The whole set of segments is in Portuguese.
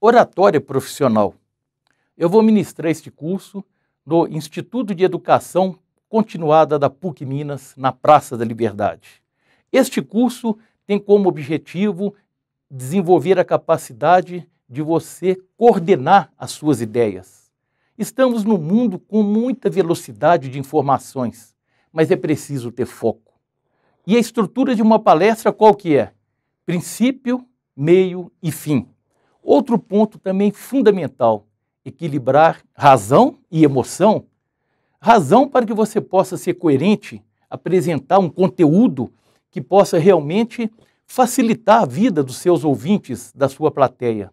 Oratória profissional. Eu vou ministrar este curso no Instituto de Educação Continuada da PUC Minas, na Praça da Liberdade. Este curso tem como objetivo desenvolver a capacidade de você coordenar as suas ideias. Estamos num mundo com muita velocidade de informações mas é preciso ter foco. E a estrutura de uma palestra qual que é? Princípio, meio e fim. Outro ponto também fundamental, equilibrar razão e emoção. Razão para que você possa ser coerente, apresentar um conteúdo que possa realmente facilitar a vida dos seus ouvintes, da sua plateia.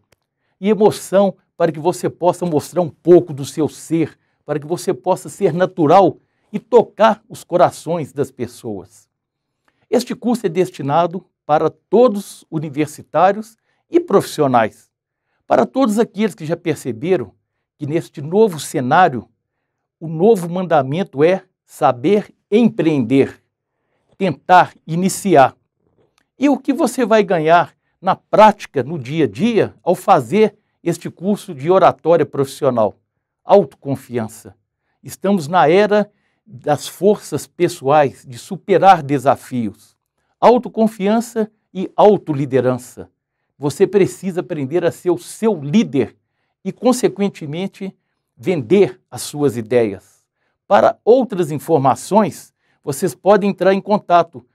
E emoção para que você possa mostrar um pouco do seu ser, para que você possa ser natural e tocar os corações das pessoas. Este curso é destinado para todos universitários e profissionais, para todos aqueles que já perceberam que neste novo cenário o novo mandamento é saber empreender, tentar iniciar. E o que você vai ganhar na prática, no dia a dia, ao fazer este curso de oratória profissional? Autoconfiança. Estamos na era das forças pessoais de superar desafios, autoconfiança e autoliderança. Você precisa aprender a ser o seu líder e, consequentemente, vender as suas ideias. Para outras informações, vocês podem entrar em contato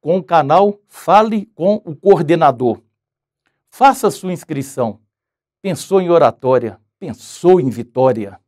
com o canal Fale com o Coordenador. Faça sua inscrição. Pensou em oratória, pensou em vitória.